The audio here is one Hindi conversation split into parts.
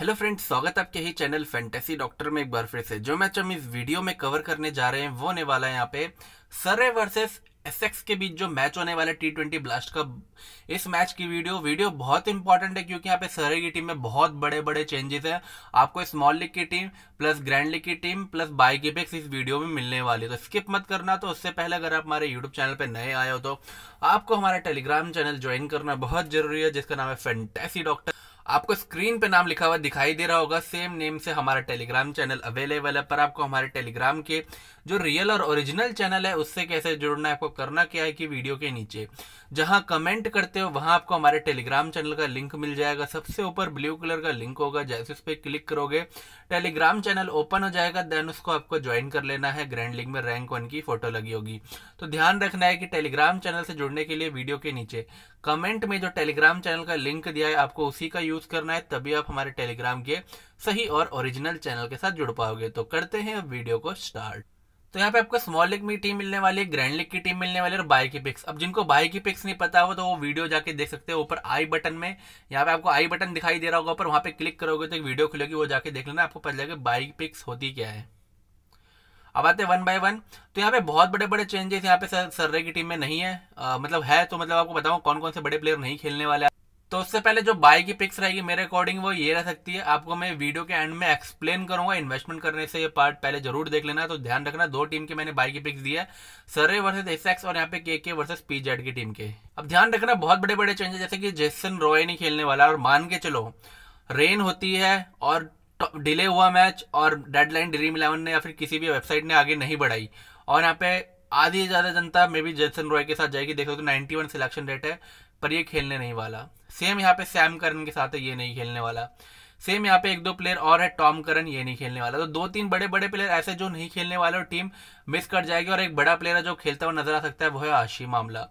हेलो फ्रेंड्स स्वागत है आपके ही चैनल फैंटेसी डॉक्टर में एक बार फिर से जो मैच हम इस वीडियो में कवर करने जा रहे हैं वो होने वाला है यहाँ पे सर्रे वर्सेस एसएक्स के बीच जो मैच होने वाला है टी ट्वेंटी ब्लास्ट का इस मैच की वीडियो वीडियो बहुत इंपॉर्टेंट है क्योंकि यहाँ पे सर्रे की टीम में बहुत बड़े बड़े चेंजेस हैं आपको स्मॉल लीग की टीम प्लस ग्रैंड लीग की टीम प्लस बाई गिपेक्स इस वीडियो में मिलने वाले तो स्किप मत करना तो उससे पहले अगर आप हमारे यूट्यूब चैनल पर नए आए हो तो आपको हमारा टेलीग्राम चैनल ज्वाइन करना बहुत जरूरी है जिसका नाम है फेंटेसी डॉक्टर आपको स्क्रीन पे नाम लिखा हुआ दिखाई दे रहा होगा सेम नेम से हमारा टेलीग्राम चैनल अवेलेबल है पर आपको हमारे टेलीग्राम के जो रियल और ओरिजिनल चैनल है उससे कैसे जुड़ना है आपको करना क्या है कि वीडियो के नीचे जहां कमेंट करते हो वहां आपको हमारे टेलीग्राम चैनल का लिंक मिल जाएगा सबसे ऊपर ब्लू कलर का लिंक होगा जैसे उस पर क्लिक करोगे टेलीग्राम चैनल ओपन हो जाएगा देन उसको आपको ज्वाइन कर लेना है ग्रैंड लिंक में रैंक वन की फोटो लगी होगी तो ध्यान रखना है कि टेलीग्राम चैनल से जुड़ने के लिए वीडियो के नीचे कमेंट में जो टेलीग्राम चैनल का लिंक दिया है आपको उसी का यूज यूज करना है तभी आप हमारे टेलीग्राम के सही और ओरिजिनल चैनल के साथ जुड़ पाओगे तो करते हैं अब वीडियो को स्टार्ट तो यहाँ पे आपको स्मॉल लीग में टीम मिलने वाली है ग्रैंड लीग की टीम मिलने वाली है और बाय की पिक्स अब जिनको बाय की पिक्स नहीं पता हो तो वो वीडियो जाके देख सकते हैं ऊपर आई बटन में यहाँ पे आपको आई बटन दिखाई दे रहा होगा ऊपर वहां पे क्लिक करोगे तो एक वीडियो खुलेगी वो जाके देख लेना आपको पता लगेगा बाय की पिक्स होती क्या है अब आते हैं वन बाय वन तो यहाँ पे बहुत बड़े बड़े चेंजेस यहाँ पे सर्रे की टीम में नहीं है आ, मतलब है तो मतलब आपको बताऊँ कौन कौन से बड़े प्लेयर नहीं खेलने वाले तो उससे पहले जो बाय की पिक्स रहेगी मेरे अकॉर्डिंग वो ये रह सकती है आपको मैं वीडियो के एंड में एक्सप्लेन करूंगा इन्वेस्टमेंट करने से ये पार्ट पहले जरूर देख लेना तो ध्यान रखना दो टीम के मैंने बाय की पिक्स दी है सरे वर्सेस एक्स और यहाँ पे के के वर्सेस पीजेड की टीम के अब ध्यान रखना बहुत बड़े बड़े चेंजेस जैसे कि जेसन रॉय नहीं खेलने वाला और मान के चलो रेन होती है और डिले हुआ मैच और डेडलाइन ड्रीम इलेवन ने या फिर किसी भी वेबसाइट ने आगे नहीं बढ़ाई और यहाँ पे आधी ज़्यादा जनता मे बी जेसन रॉय के साथ जाएगी देखो तो नाइनटी सिलेक्शन रेट है पर ये खेलने नहीं वाला सेम यहाँ पे सैम करन के साथ है ये नहीं खेलने वाला सेम यहाँ पे एक दो प्लेयर और है टॉम करन ये नहीं खेलने वाला तो दो तीन बड़े बड़े प्लेयर ऐसे जो नहीं खेलने वाले और टीम मिस कर जाएगी और एक बड़ा प्लेयर है जो खेलता हुआ नजर आ सकता है वो है आशी मामला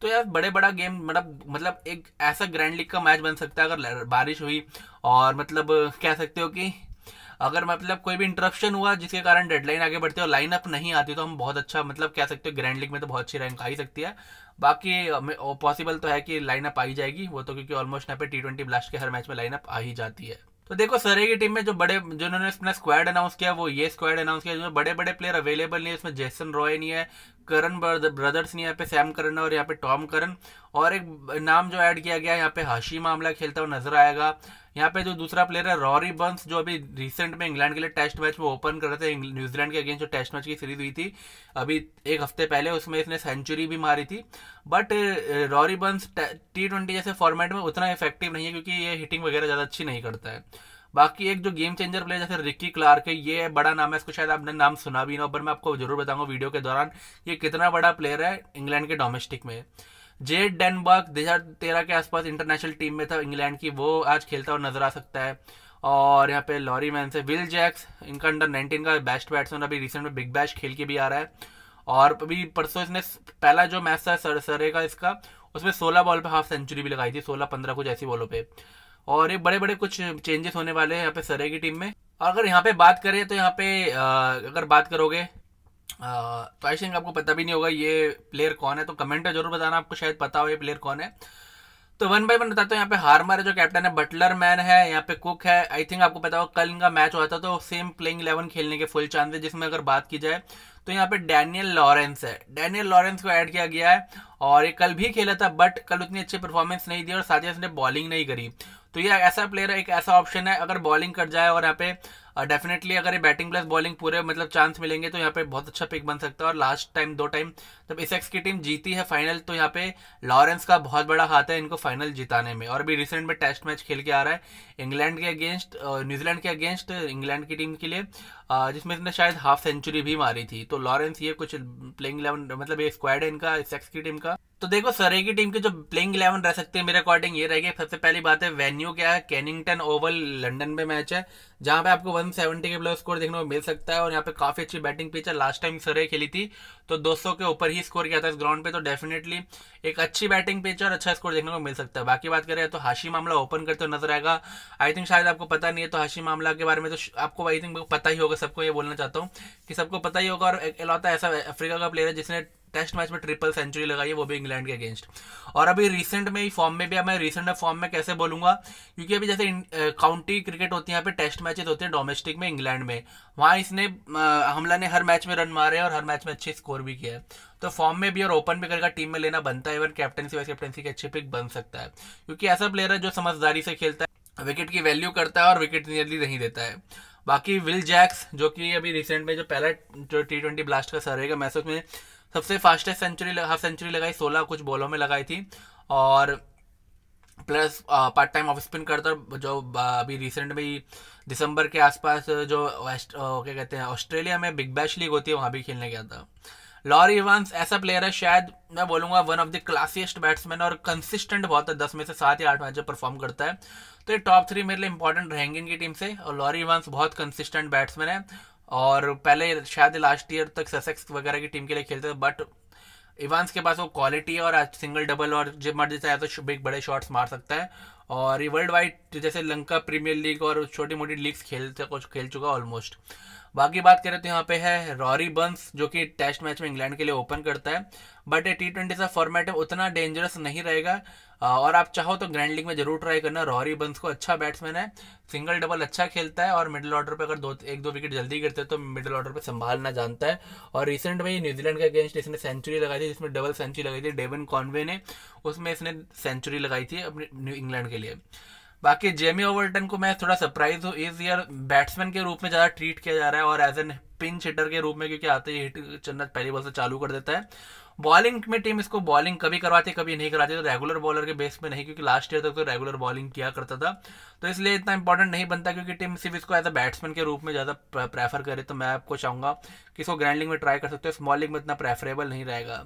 तो यार बड़े बड़ा गेम मतलब मतलब एक ऐसा ग्रैंड लीग का मैच बन सकता है अगर बारिश हुई और मतलब कह सकते हो कि अगर मतलब कोई भी इंटरप्शन हुआ जिसके कारण डेडलाइन आगे बढ़ती है और लाइनअप नहीं आती तो हम बहुत अच्छा मतलब कह सकते हो ग्रैंड लीग में तो बहुत अच्छी रैंक आ ही सकती है बाकी पॉसिबल तो है कि लाइन अप आ ही जाएगी वो तो क्योंकि ऑलमोस्ट यहाँ पे टी ट्वेंटी ब्लास्ट के हर मैच में लाइनअप आ ही जाती है तो देखो सरे की टीम में जो बड़े जिन्होंने अपना स्क्वाड अनाउंस किया वो ये स्क्वाड अनाउंस किया जो बड़े बड़े प्लेयर अवेलेबल नहीं है इसमें जेसन रॉय नहीं है करन ब्रदर्स नहीं है यहाँ पे सैम करन और यहाँ पे टॉम करन और एक नाम जो ऐड किया गया यहाँ पे हाशी मामला खेलता हुआ नजर आएगा यहाँ पे जो दूसरा प्लेयर है रॉरी बंस जो अभी रिसेंट में इंग्लैंड के लिए टेस्ट मैच में ओपन कर रहे थे न्यूजीलैंड के अगेंस्ट जो टेस्ट मैच की सीरीज हुई थी अभी एक हफ्ते पहले उसमें इसने सेंचुरी भी मारी थी but Rory Burns T twenty जैसे फॉर्मेट में उतना इफेक्टिव नहीं है क्योंकि ये हिटिंग वगैरह ज़्यादा अच्छी नहीं करता है बाकी एक जो गेम चेंजर प्लेयर जैसे रिक्की क्लार्क है ये बड़ा नाम है इसको शायद आपने नाम सुना भी ना पर मैं आपको जरूर बताऊंगा वीडियो के दौरान ये कितना बड़ा प्लेयर है इंग्लैंड के डोमेस्टिक में जे डेनबर्ग दो हजार तेरह के आसपास इंटरनेशनल टीम में था इंग्लैंड की वो आज खेलता हुआ नजर आ सकता है और यहाँ पे लॉरी मैन से विल जैक्स इनका अंडर नाइनटीन का बेस्ट बैट्समैन अभी रिसेंट में बिग बैश खेल के भी आ रहा है और अभी परसों इसने पहला जो मैच था सर सरे का इसका उसमें सोलह बॉल पे हाफ सेंचुरी भी लगाई थी सोलह पंद्रह कुछ ऐसी बॉलों पे और ये बड़े बड़े कुछ चेंजेस होने वाले हैं यहाँ पे सरे की टीम में और अगर यहाँ पे बात करें तो यहाँ पे अगर बात करोगे तो आई थिंक आपको पता भी नहीं होगा ये प्लेयर कौन है तो कमेंट में जरूर बताना आपको शायद पता हो ये प्लेयर कौन है तो वन बाई वन बताते हैं यहाँ पे हार्मर है जो कैप्टन है बटलर मैन है यहाँ पे कुक है आई थिंक आपको पता होगा कल इनका मैच हुआ था तो सेम प्लेइंग इलेवन खेलने के फुल चांस है जिसमें अगर बात की जाए तो यहाँ पे डैनियल लॉरेंस है डैनियल लॉरेंस को ऐड किया गया है और ये कल भी खेला था बट कल उतनी अच्छी परफॉर्मेंस नहीं दी और साथ ही उसने बॉलिंग नहीं करी तो ये ऐसा प्लेयर है एक ऐसा ऑप्शन है अगर बॉलिंग कर जाए और यहाँ पे डेफिनेटली अगर ये बैटिंग प्लस बॉलिंग पूरे मतलब चांस मिलेंगे तो यहाँ पे बहुत अच्छा पिक बन सकता है और लास्ट टाइम दो टाइम जब इस की टीम जीती है फाइनल तो यहाँ पे लॉरेंस का बहुत बड़ा हाथ है इनको फाइनल जिताने में और अभी रिसेंट में टेस्ट मैच खेल के आ रहा है इंग्लैंड के अगेंस्ट न्यूजीलैंड के अगेंस्ट इंग्लैंड की टीम के लिए जिसमें इसने शायद हाफ सेंचुरी भी मारी थी तो लॉरेंस ये कुछ प्लेइंग इलेवन मतलब ये स्क्वाड है इनका इस की टीम का तो देखो सरे की टीम के जो प्लेइंग इलेवन रह सकते हैं मेरे अकॉर्डिंग ये रहेगी सबसे पहली बात है वेन्यू क्या है कैनिंगटन ओवल लंडन में मैच है जहां पे आपको वन वन सेवेंटी के प्लस स्कोर देखने को मिल सकता है और यहाँ पे काफ़ी अच्छी बैटिंग पिच है लास्ट टाइम सरे खेली थी तो 200 के ऊपर ही स्कोर किया था इस ग्राउंड पे तो डेफिनेटली एक अच्छी बैटिंग पिच और अच्छा स्कोर देखने को मिल सकता है बाकी बात करें तो हाशी मामला ओपन करते हुए नजर आएगा आई थिंक शायद आपको पता नहीं है तो हाशी मामला के बारे में तो आपको आई थिंक पता ही होगा सबको ये बोलना चाहता हूँ कि सबको पता ही होगा और इलौता ऐसा अफ्रीका का प्लेयर है जिसने टेस्ट मैच में ट्रिपल सेंचुरी लगाई है वो भी इंग्लैंड के अगेंस्ट और अभी रिसेंट में ही फॉर्म में भी अब मैं रिसेंट फॉर्म में कैसे बोलूंगा क्योंकि अभी जैसे काउंटी क्रिकेट होती है यहाँ पे टेस्ट मैचेस होते हैं डोमेस्टिक में इंग्लैंड में वहाँ इसने हमला ने हर मैच में रन मारे और हर मैच में अच्छे स्कोर भी किया है तो फॉर्म में भी और ओपन भी करेगा टीम में लेना बनता है इवन कैप्टनसी वाइस कैप्टनसी के अच्छे पिक बन सकता है क्योंकि ऐसा प्लेयर है जो समझदारी से खेलता है विकेट की वैल्यू करता है और विकेट नियरली नहीं देता है बाकी विल जैक्स जो कि अभी रिसेंट में जो पहला जो टी ट्वेंटी ब्लास्ट का सर रहेगा मैसेज उसमें सबसे फास्टेस्ट सेंचुरी हाफ सेंचुरी लगाई सोलह कुछ बॉलों में लगाई थी और plus part time off spin करता जो अभी रिसेंट में दिसंबर के आसपास जो वेस्ट क्या कहते हैं ऑस्ट्रेलिया में बिग बैश लीग होती है वहाँ भी खेलने गया था लॉरी इवांस ऐसा प्लेयर है शायद मैं बोलूँगा one of the classiest batsman और कंसिस्टेंट बहुत है दस में से सात या आठ मैच परफॉर्म करता है तो ये टॉप थ्री मेरे लिए इंपॉर्टेंट रहेंगे इनकी टीम से और लॉरी इवांस बहुत कंसिस्टेंट बैट्समैन है और पहले शायद लास्ट ईयर तक ससेक्स वगैरह की टीम के लिए खेलते थे बट इवांस के पास वो क्वालिटी है और आज सिंगल डबल और जब मर्जी चाहे तो बिग बड़े शॉट्स मार सकता है और ये वर्ल्ड वाइड जैसे लंका प्रीमियर लीग और छोटी मोटी लीग्स खेलते कुछ खेल चुका ऑलमोस्ट बाकी बात करें तो यहाँ पे है रॉरी बंस जो कि टेस्ट मैच में इंग्लैंड के लिए ओपन करता है बट ये टी ट्वेंटी का फॉर्मेट उतना डेंजरस नहीं रहेगा और आप चाहो तो ग्रैंड लीग में जरूर ट्राई करना रॉरी बंस को अच्छा बैट्समैन है सिंगल डबल अच्छा खेलता है और मिडिल ऑर्डर पे अगर दो एक दो विकेट जल्दी गिरते हैं तो मिडिल ऑर्डर पे संभालना जानता है और रिसेंट में न्यूजीलैंड के अगेंस्ट इसने सेंचुरी लगाई थी जिसमें डबल सेंचुरी लगाई थी डेविन कॉन्वे ने उसमें इसने सेंचुरी लगाई थी अपने न्यू इंग्लैंड के लिए बाकी जेमी ओवरटन को मैं थोड़ा सरप्राइज हूँ इस ईयर बैट्समैन के रूप में ज़्यादा ट्रीट किया जा रहा है और एज एन पिंच हिटर के रूप में क्योंकि आते ही हिट चन्नत पहली बॉल से चालू कर देता है बॉलिंग में टीम इसको बॉलिंग कभी करवाती कभी नहीं कराती तो रेगुलर बॉलर के बेस में नहीं क्योंकि लास्ट ईयर तक तो रेगुलर बॉलिंग किया करता था तो इसलिए इतना इंपॉर्टेंट नहीं बनता क्योंकि टीम सिर्फ इसको एज अ बैट्समैन के रूप में ज़्यादा प्रेफर करे तो मैं आपको चाहूँगा कि इसको ग्रैंड में ट्राई कर सकते हो स्मॉल लिंग में इतना प्रेफरेबल नहीं रहेगा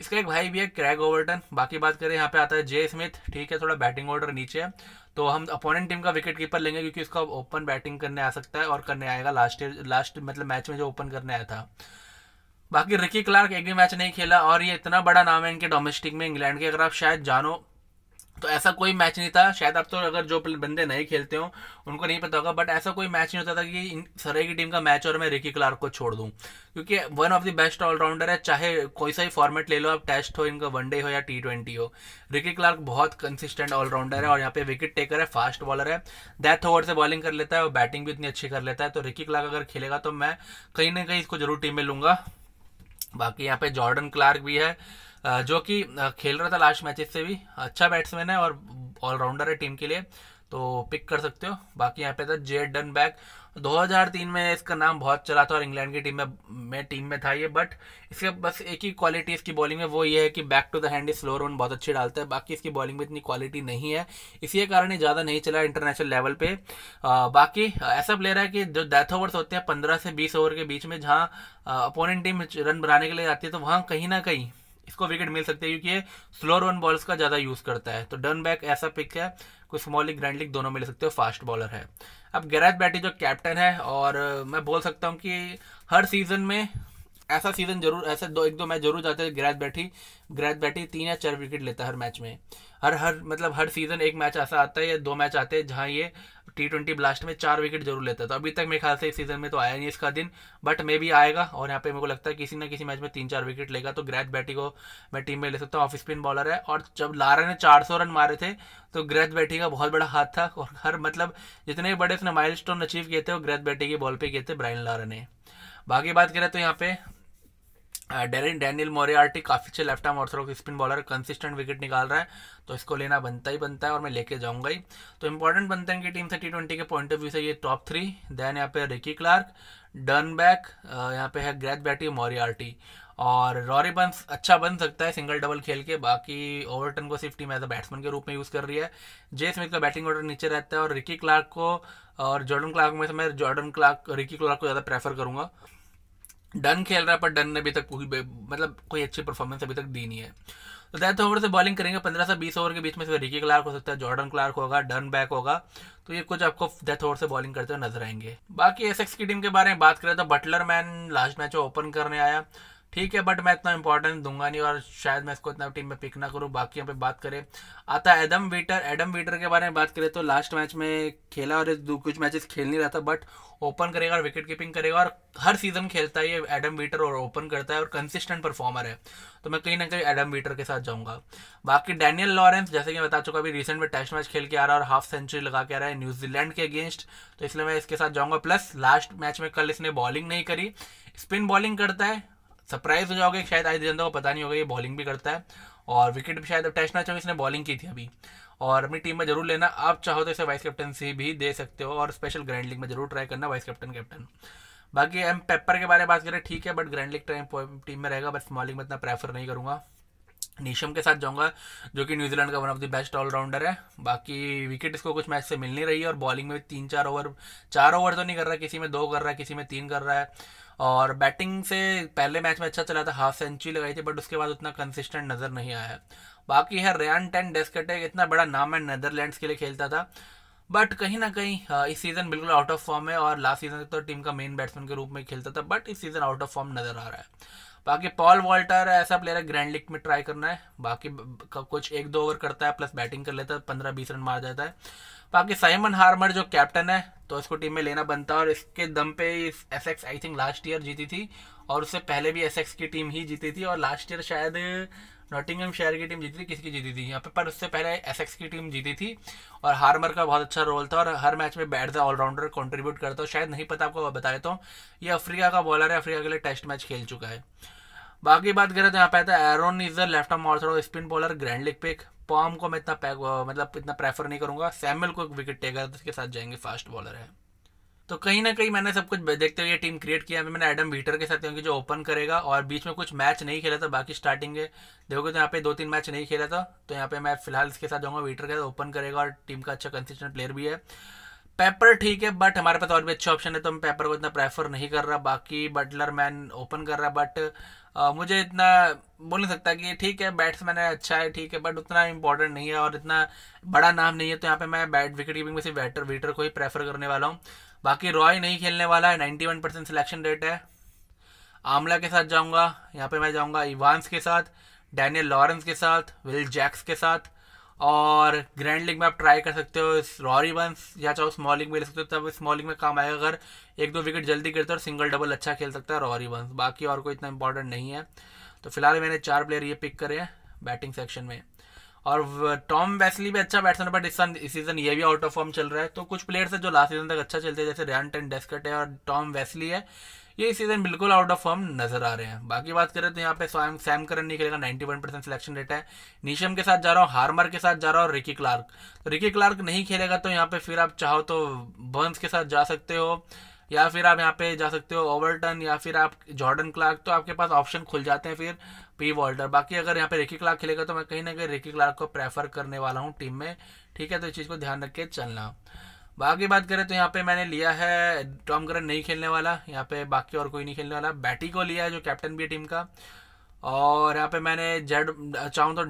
इसका एक भाई भी है क्रैग ओवरटन बाकी बात करें यहाँ पे आता है जे स्मिथ ठीक है थोड़ा बैटिंग ऑर्डर नीचे है तो हम अपोनेंट टीम का विकेट कीपर लेंगे क्योंकि इसका ओपन बैटिंग करने आ सकता है और करने आएगा लास्ट ईयर लास्ट मतलब मैच में जो ओपन करने आया था बाकी रिकी क्लार्क एक भी मैच नहीं खेला और ये इतना बड़ा नाम है इनके डोमेस्टिक में इंग्लैंड के अगर आप शायद जानो तो ऐसा कोई मैच नहीं था शायद आप तो अगर जो बंदे नहीं खेलते हो उनको नहीं पता होगा बट ऐसा कोई मैच नहीं होता था कि इन सराय की टीम का मैच और मैं रिकी क्लार्क को छोड़ दूँ क्योंकि one of the best allrounder है चाहे कोई सा ही फॉर्मेट ले लो आप टेस्ट हो इनका वनडे हो या टी ट्वेंटी हो रिकी क्लार्क बहुत कंसिस्टेंट ऑलराउंडर है और यहाँ पे विकेट टेकर है फास्ट बॉलर है डेथ ओवर से बॉलिंग कर लेता है और बैटिंग भी इतनी अच्छी कर लेता है तो रिकी क्लार्क अगर खेलेगा तो मैं कहीं ना कहीं इसको जरूर टीम में लूंगा बाकी यहाँ पे जॉर्डन क्लार्क भी है जो कि खेल रहा था लास्ट मैचेस से भी अच्छा बैट्समैन है और ऑलराउंडर है टीम के लिए तो पिक कर सकते हो बाकी यहाँ पे था जेड डन बैक 2003 में इसका नाम बहुत चला था और इंग्लैंड की टीम में मैं टीम में था ये बट इसके बस एक ही क्वालिटी इसकी बॉलिंग में वो ये है कि back to the hand slow run बहुत अच्छी डालता है बाकी इसकी बॉलिंग में इतनी क्वालिटी नहीं है इसी कारण ये ज़्यादा नहीं चला इंटरनेशनल लेवल पर बाकी ऐसा प्लेयर है कि जो डेथ ओवर्स होते हैं पंद्रह से बीस ओवर के बीच में जहाँ अपोनेंट टीम रन बनाने के लिए जाती है तो वहाँ कहीं ना कहीं इसको विकेट तो मिल सकते हैं क्योंकि ये स्लो रन बॉल्स का ज़्यादा यूज़ करता है तो डन बैक ऐसा पिक है कोई स्मॉल लीग ग्रैंड लीग दोनों में सकते हो फास्ट बॉलर है अब गैराज बैटी जो कैप्टन है और मैं बोल सकता हूँ कि हर सीज़न में ऐसा सीज़न जरूर ऐसे दो एक दो मैच जरूर जाते हैं ग्रैथ बैठी ग्रैथ बैठी तीन या चार विकेट लेता है हर मैच में हर हर मतलब हर सीज़न एक मैच ऐसा आता है या दो मैच आते हैं जहाँ ये टी ट्वेंटी ब्लास्ट में चार विकेट जरूर लेता तो अभी तक मेरे ख्याल से इस सीजन में तो आया नहीं इसका दिन बट मे भी आएगा और यहाँ पे मेरे को लगता है किसी ना किसी मैच में तीन चार विकेट लेगा तो ग्रैथ बैटी को मैं टीम में ले सकता हूँ ऑफ स्पिन बॉलर है और जब लारा ने चार रन मारे थे तो ग्रैथ बैटी का बहुत बड़ा हाथ था और हर मतलब जितने बड़े उसने माइल अचीव किए थे वो ग्रैथ बैटी की बॉल पर किए थे ब्राइन लारा ने बाकी बात करें तो यहाँ पे डेरिन डैनियल मोरियार्टी काफ़ी अच्छे लेफ्ट आर्म ऑर्थरो की स्पिन बॉलर कंसिस्टेंट विकेट निकाल रहा है तो इसको लेना बनता ही बनता है और मैं लेके जाऊंगा ही तो इंपॉर्टेंट बनते हैं कि टीम से टी ट्वेंटी के पॉइंट ऑफ व्यू से ये टॉप थ्री देन यहाँ पे रिकी क्लार्क डन बैक यहाँ पे है ग्रैथ बैटी मोरियार्टी और रॉरी बंस अच्छा बन सकता है सिंगल डबल खेल के बाकी ओवरटन को सिर्फ टीम एज अ बैट्समैन के रूप में यूज़ कर रही है जे स्मिथ का बैटिंग ऑर्डर नीचे रहता है और रिकी क्लार्क को और जॉर्डन क्लार्क में से मैं जॉर्डन क्लार्क रिकी क्लार्क को ज़्यादा प्रेफर करूंगा डन खेल रहा है पर डन ने अभी तक कोई मतलब कोई अच्छी परफॉर्मेंस अभी तक दी नहीं है तो डेथ ओवर से बॉलिंग करेंगे पंद्रह से बीस ओवर के बीच में से रिकी क्लार्क हो सकता है जॉर्डन क्लार्क होगा डन बैक होगा तो ये कुछ आपको डेथ ओवर से बॉलिंग करते हुए नजर आएंगे बाकी एस की टीम के बारे में बात करें तो Buttler man last match open करने आया ठीक है बट मैं इतना इंपॉर्टेंस दूंगा नहीं और शायद मैं इसको इतना टीम में पिक ना करूँ बाकी यहाँ पे बात करें आता एडम वीटर एडम वीटर के बारे में बात करें तो लास्ट मैच में खेला और कुछ मैचेस खेल नहीं रहा था बट ओपन करेगा और विकेट कीपिंग करेगा और हर सीजन खेलता है ये एडम वीटर और ओपन करता है और कंसिस्टेंट परफॉर्मर है तो मैं कहीं ना कहीं एडम वीटर के साथ जाऊंगा बाकी डैनियल लॉरेंस जैसे कि मैं बता चुका अभी रिसेंट में टेस्ट मैच खेल के आ रहा है और हाफ सेंचुरी लगा के आ रहा है न्यूजीलैंड के अगेंस्ट तो इसलिए मैं इसके साथ जाऊंगा प्लस लास्ट मैच में कल इसने बॉलिंग नहीं करी स्पिन बॉलिंग करता है सरप्राइज हो जाओगे शायद आयुष देवेंद्र को पता नहीं होगा ये बॉलिंग भी करता है और विकेट भी शायद अब टेस्ट मैच में इसने बॉलिंग की थी अभी और अपनी टीम में जरूर लेना आप चाहो तो इसे वाइस कैप्टनसी भी दे सकते हो और स्पेशल ग्रैंड लीग में जरूर ट्राई करना वाइस कैप्टन कैप्टन बाकी एम पेपर के बारे में बात करें ठीक है but grand league time team में रहेगा बट स्मॉल लीग में इतना प्रेफर नहीं करूँगा नीशम के साथ जाऊंगा जो कि न्यूजीलैंड का one of the best allrounder है बाकी विकेट इसको कुछ मैच से मिल नहीं रही है और बॉलिंग में तीन चार ओवर चार ओवर तो नहीं कर रहा किसी में दो कर रहा है किसी में तीन कर रहा है और बैटिंग से पहले मैच में अच्छा चला था हाफ सेंचुरी लगाई थी बट उसके बाद उतना कंसिस्टेंट नज़र नहीं आया बाकी है रेन टेन डेस्कटे इतना बड़ा नाम है नैदरलैंड के लिए खेलता था बट कहीं ना कहीं इस सीज़न बिल्कुल आउट ऑफ फॉर्म है और लास्ट सीज़न तो टीम का मेन बैट्समैन के रूप में खेलता था बट इस सीज़न आउट ऑफ फॉर्म नज़र आ रहा है बाकी पॉल वॉल्टर ऐसा प्लेयर है ग्रैंड लीग में ट्राई करना है बाकी कुछ एक दो ओवर करता है प्लस बैटिंग कर लेता है पंद्रह बीस रन मार जाता है बाकी साइमन हार्मर जो कैप्टन है तो इसको टीम में लेना बनता है और इसके दम पे S X I think last year जीती थी और उससे पहले भी एस एक्स की टीम ही जीती थी और लास्ट ईयर शायद नॉटिंगम शहर की टीम जीती थी किसकी जीती थी यहाँ पे पर उससे पहले एस एक्स की टीम जीती थी और हार्मर का बहुत अच्छा रोल था और हर मैच में बैट द ऑलराउंडर कॉन्ट्रीब्यूट करता हूँ शायद नहीं पता आपको बता देता हूँ ये अफ्रीका का बॉलर है अफ्रीका के लिए टेस्ट मैच खेल चुका है बाकी बात करें तो यहाँ पे आता है Aaron is the left of मॉर्थ spin bowler grand league pick पॉम को मैं इतना मतलब इतना प्रेफर नहीं करूँगा सैमल को एक विकेट टेकर तो उसके साथ जाएंगे फास्ट बॉलर है तो कहीं ना कहीं मैंने सब कुछ देखते हुए टीम क्रिएट किया अभी मैंने एडम वीटर के साथ क्योंकि जो ओपन करेगा और बीच में कुछ मैच नहीं खेला था बाकी स्टार्टिंग है देखोगे तो यहाँ पे दो तीन मैच नहीं खेला था तो यहाँ पे मैं फिलहाल इसके साथ जाऊँगा वीटर के साथ ओपन करेगा और टीम का अच्छा कंसिस्टेंट प्लेयर भी है पेपर ठीक है बट हमारे पास और भी अच्छे ऑप्शन है तो मैं पेपर को इतना प्रेफर नहीं कर रहा बाकी बटलर मैन ओपन कर रहा बट आ, मुझे इतना बोल नहीं सकता कि ठीक है बैट्समैन है अच्छा है ठीक है बट उतना इंपॉर्टेंट नहीं है और इतना बड़ा नाम नहीं है तो यहाँ पे मैं बैट विकेट कीपिंग में सिर्फ बैटर वीटर को ही प्रेफर करने वाला हूँ बाकी रॉय नहीं खेलने वाला है ninety one percent selection rate है आमला के साथ जाऊँगा यहाँ पर मैं जाऊँगा इवानस के साथ डैनियल लॉरेंस के साथ विल जैक्स के साथ और ग्रैंड लीग में आप ट्राई कर सकते हो रॉरी बंस या चाहो स्मॉल लीग में ले सकते हो तब स्मॉल लीग में काम आएगा अगर एक दो विकेट जल्दी गिरते और सिंगल डबल अच्छा खेल सकता है रॉरी बंस बाकी और कोई इतना इंपॉर्टेंट नहीं है तो फिलहाल मैंने चार प्लेयर ये पिक करे हैं बैटिंग सेक्शन में और टॉम वेस्ली भी अच्छा बैट्समैन बट इस सीजन ये भी आउट ऑफ फॉर्म चल रहा है तो कुछ प्लेयर्स है जो लास्ट सीजन तक अच्छा चलते हैं जैसे रैंट एंड डेस्कट है और टॉम वेस्ली है ये इस सीजन बिल्कुल आउट ऑफ फॉर्म नजर आ रहे हैं बाकी बात करें तो यहाँ पे स्वयं सैम करन निकलेगा वन परसेंट सिलेक्शन रेट है नीशम के साथ जा रहा हूँ हार्मर के साथ जा रहा हूँ रिकी क्लार्क तो रिकी क्लार्क नहीं खेलेगा तो यहाँ पे फिर आप चाहो तो बर्न्स के साथ जा सकते हो या फिर आप यहाँ पे जा सकते हो ओवरटन या फिर आप जॉर्डन क्लार्क तो आपके पास ऑप्शन खुल जाते हैं फिर पी वॉल्टर बाकी अगर यहाँ पे रिकी क्लार्क खेलेगा तो मैं कहीं ना कहीं रिकी क्लार्क को प्रेफर करने वाला हूँ टीम में ठीक है तो इस चीज़ को ध्यान रख के चलना बाकी बात करें तो यहाँ पे मैंने लिया है टॉम करन नहीं खेलने वाला यहाँ पे बाकी और कोई नहीं खेलने वाला बैटी को लिया है जो कैप्टन भी है टीम का और यहाँ पे मैंने जेड चाहूँ तो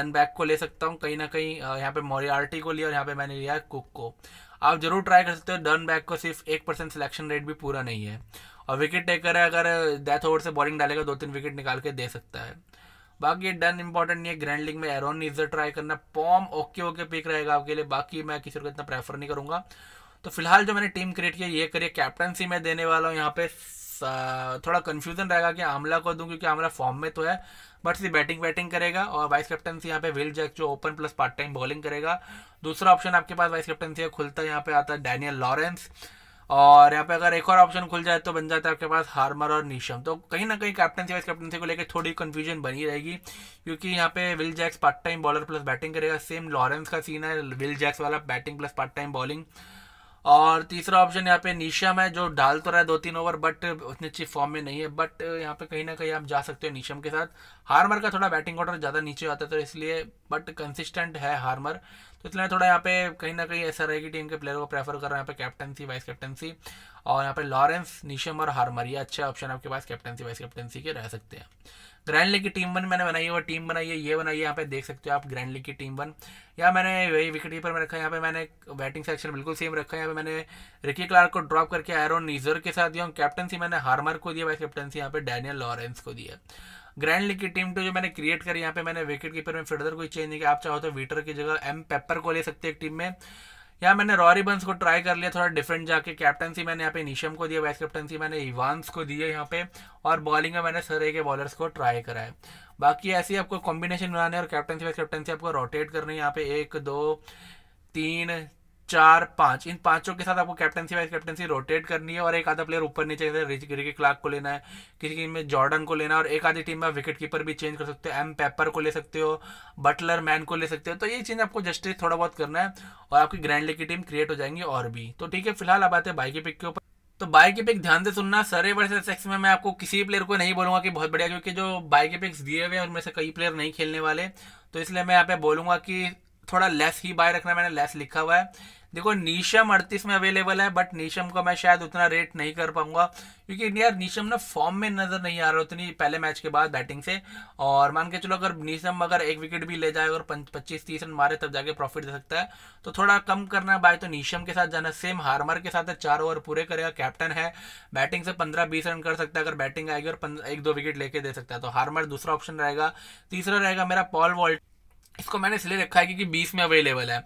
डन बैक को ले सकता हूँ कहीं ना कहीं यहाँ पे मोरियार्टी को लिया और यहाँ पे मैंने लिया है कुक को आप जरूर ट्राई कर सकते हो डन बैक को सिर्फ एक परसेंट सिलेक्शन रेट भी पूरा नहीं है और विकेट टेकर है अगर डेथ ओवर से बॉलिंग डालेगा दो तीन विकेट निकाल के दे सकता है बाकी डन इंपॉर्टेंट नहीं है ग्रैंड लीग में एरोन इजर ट्राई करना पॉम ओके ओके पिक रहेगा आपके लिए बाकी मैं किसी को इतना प्रेफर नहीं करूंगा तो फिलहाल जो मैंने टीम क्रिएट किया ये करिए कैप्टनसी मैं देने वाला हूँ यहाँ पे थोड़ा कन्फ्यूजन रहेगा कि आमला को दूं क्योंकि आमला फॉर्म में तो है बट सी बैटिंग बैटिंग करेगा और वाइस कैप्टनसी यहाँ पे विल जैक जो open plus part time bowling करेगा दूसरा ऑप्शन आपके पास वाइस कैप्टनसी खुलता है यहाँ पे आता है डैनियल लॉरेंस और यहाँ पे अगर एक और ऑप्शन खुल जाए तो बन जाता है आपके पास हार्मर और नीशम तो कहीं ना कहीं कैप्टनसी वाइस कैप्टनसी को लेकर थोड़ी कन्फ्यूजन बनी रहेगी क्योंकि यहाँ पे Will Jacks part time bowler plus batting करेगा सेम लॉरेंस का सीन है विल जैक्स वाला batting plus part time bowling और तीसरा ऑप्शन यहाँ पे नीशम है जो डाल तो रहा है दो तीन ओवर बट उतनी अच्छी फॉर्म में नहीं है बट यहाँ पे कहीं ना कहीं आप जा सकते हो नीशम के साथ हारमर का थोड़ा बैटिंग ऑर्डर ज़्यादा नीचे आता है तो इसलिए बट कंसिस्टेंट है हारमर तो इसलिए थोड़ा यहाँ पे कहीं ना कहीं ऐसा रहेगी टीम के प्लेयर को प्रेफर कर रहा है यहाँ पे कैप्टनसी वाइस कैप्टनसी और यहाँ पे लॉरेंस नीशम और हारमर ये अच्छे ऑप्शन आपके पास कैप्टनसी वाइस कैप्टनसी के रह सकते हैं ग्रैंड लीग की टीम वन मैंने बनाई है और टीम बनाई है ये बनाई है यहाँ पे देख सकते हो आप ग्रैंड लीग की टीम वन या मैंने वही विकेट कीपर में रखा है यहाँ पे मैंने बैटिंग सेक्शन बिल्कुल सेम रखा है यहाँ पे मैंने रिकी क्लार्क को ड्रॉप करके एरोन नीजर के साथ दिया कैप्टनसी मैंने हार्मर को दिया वाइस कैप्टनसी यहाँ पे डैनियल लॉरेंस को दिया ग्रैंड लीग की टीम टू जो मैंने क्रिएट करी यहाँ पे मैंने विकेट कीपर में फिर्दर कोई चेंज नहीं किया आप चाहो तो वीटर की जगह एम पेपर को ले सकते हैं टीम में यहाँ मैंने रॉरी बंस को ट्राई कर लिया थोड़ा डिफरेंट जाके कैप्टनसी मैंने यहाँ पे निशम को दिया वाइस कैप्टनसी मैंने इवान्स को दिया यहाँ पे और बॉलिंग में मैंने सरे के बॉलर्स को ट्राई कराया बाकी ऐसे ही आपको कॉम्बिनेशन बनाने और कैप्टनसी वाइस कैप्टनसी आपको रोटेट करनी है यहाँ पे एक दो तीन चार पांच इन पांचों के साथ आपको कैप्टनसी वाइस कैप्टनसी रोटेट करनी है और एक आधा प्लेयर ऊपर नीचे जैसे रिकी क्लार्क को लेना है किसी टीम में जॉर्डन को लेना है और एक आधी टीम में विकेट कीपर भी चेंज कर सकते हो एम पेपर को ले सकते हो बटलर मैन को ले सकते हो तो ये चीज़ आपको जस्टिस थोड़ा बहुत करना है और आपकी ग्रैंड लीग की टीम क्रिएट हो जाएंगी और भी तो ठीक है फिलहाल अब आते हैं बाई के पिक के ऊपर तो बाई के पिक ध्यान से सुनना सरे वर्सेस सेक्स में मैं आपको किसी प्लेयर को नहीं बोलूंगा कि बहुत बढ़िया क्योंकि जो बाई के पिक्स दिए हुए हैं उनमें से कई प्लेयर नहीं खेलने वाले तो इसलिए मैं यहाँ पे बोलूंगा कि थोड़ा लेस ही बाय रखना मैंने लेस लिखा हुआ है देखो नीशम अड़तीस में अवेलेबल है बट नीशम को मैं शायद उतना रेट नहीं कर पाऊंगा क्योंकि इंडिया नीशम ना फॉर्म में नज़र नहीं आ रहा उतनी पहले मैच के बाद बैटिंग से और मान के चलो अगर नीशम अगर एक विकेट भी ले जाए अगर पच्चीस तीस रन मारे तब जाके प्रॉफिट दे सकता है तो थोड़ा कम करना बाय तो नीशम के साथ जाना सेम हार्मर के साथ चार ओवर पूरे करेगा कैप्टन है बैटिंग से पंद्रह बीस रन कर सकता है अगर बैटिंग आएगी और एक दो विकेट लेके दे सकता है तो हार्मर दूसरा ऑप्शन रहेगा तीसरा रहेगा मेरा पॉल वॉल्ट इसको मैंने इसलिए रखा है क्योंकि बीस में अवेलेबल है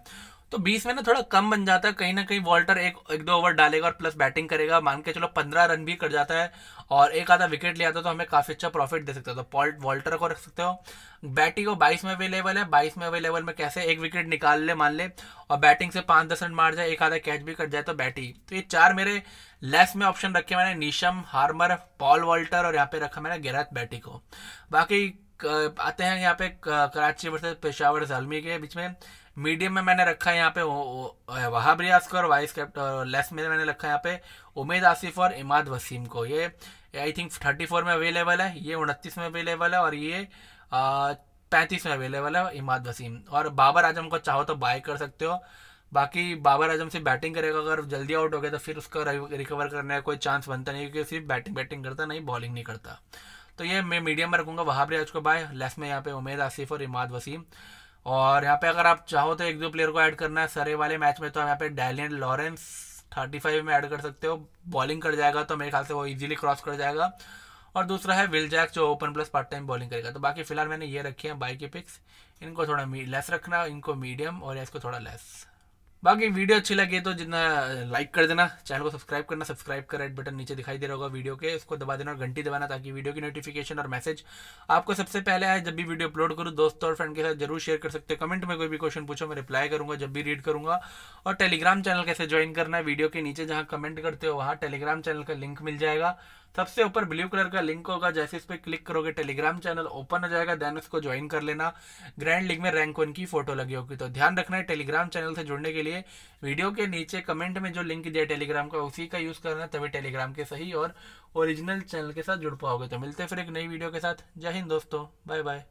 तो बीस में ना थोड़ा कम बन जाता है कहीं ना कहीं वॉल्टर एक एक दो ओवर डालेगा और प्लस बैटिंग करेगा मान के चलो पंद्रह रन भी कर जाता है और एक आधा विकेट ले आता तो हमें काफ़ी अच्छा प्रॉफिट दे सकता है तो पॉल्ट वॉल्टर को रख सकते हो बैटिंग को बाईस में अवेलेबल है बाईस में अवेलेबल में कैसे एक विकेट निकाल ले मान ले और बैटिंग से पाँच दस रन मार जाए एक आधा कैच भी कर जाए तो बैटिंग तो ये चार मेरे लेस में ऑप्शन रखे मैंने नीशम हार्मर पॉल वॉल्टर और यहाँ पे रखा मैंने गैरत बैटी को बाकी आते हैं यहाँ पे कराची वर्सेज पेशावर जलमी के बीच में मीडियम में मैंने रखा है यहाँ पे वहाब रियाज को और वाइस कैप्टन लेस में मैंने रखा है यहाँ पे उमेद आसिफ और इमाद वसीम को ये आई थिंक थर्टी फोर में अवेलेबल है ये उनतीस में अवेलेबल है और ये पैंतीस में अवेलेबल है इमाद वसीम और बाबर आजम को चाहो तो बाय कर सकते हो बाकी बाबर आजम सिर्फ बैटिंग करेगा अगर जल्दी आउट हो गया तो फिर उसका रिकवर करने का कोई चांस बनता नहीं क्योंकि सिर्फ बैटिंग बैटिंग करता नहीं बॉलिंग नहीं करता तो ये मैं मीडियम में रखूँगा वहाँ रियाज को बाय लेस में यहाँ पे उमेद आसिफ और इमाद वसीम और यहाँ पे अगर आप चाहो तो एक दो प्लेयर को ऐड करना है सरे वाले मैच में तो आप यहाँ पे डैलियन लॉरेंस थर्टी फाइव में ऐड कर सकते हो बॉलिंग कर जाएगा तो मेरे ख्याल से वो इजीली क्रॉस कर जाएगा और दूसरा है विल जैक जो open plus part time bowling करेगा तो बाकी फिलहाल मैंने ये रखे हैं बाई के पिक्स इनको थोड़ा लेस रखना इनको मीडियम और इसको थोड़ा लेस बाकी वीडियो अच्छी लगी तो जितना लाइक कर देना चैनल को सब्सक्राइब करना सब्सक्राइब का रेड बटन नीचे दिखाई दे रहा होगा वीडियो के उसको दबा देना और घंटी दबाना ताकि वीडियो की नोटिफिकेशन और मैसेज आपको सबसे पहले आए जब भी वीडियो अपलोड करूँ दोस्तों और फ्रेंड के साथ जरूर शेयर कर सकते हो कमेंट में कोई भी क्वेश्चन पूछो मैं रिप्लाई करूँगा जब भी रीड करूँगा और टेलीग्राम चैनल कैसे ज्वाइन करना है वीडियो के नीचे जहाँ कमेंट करते हो वहाँ टेलीग्राम चैनल का लिंक मिल जाएगा सबसे ऊपर ब्लू कलर का लिंक होगा जैसे इस पर क्लिक करोगे टेलीग्राम चैनल ओपन हो जाएगा देन उसको ज्वाइन कर लेना ग्रैंड लीग में रैंक वन की फोटो लगी होगी तो ध्यान रखना है टेलीग्राम चैनल से जुड़ने के लिए वीडियो के नीचे कमेंट में जो लिंक दिया टेलीग्राम का उसी का यूज़ करना तभी टेलीग्राम के सही और ओरिजिनल चैनल के साथ जुड़ पाओगे तो मिलते फिर एक नई वीडियो के साथ जय हिंद दोस्तों बाय बाय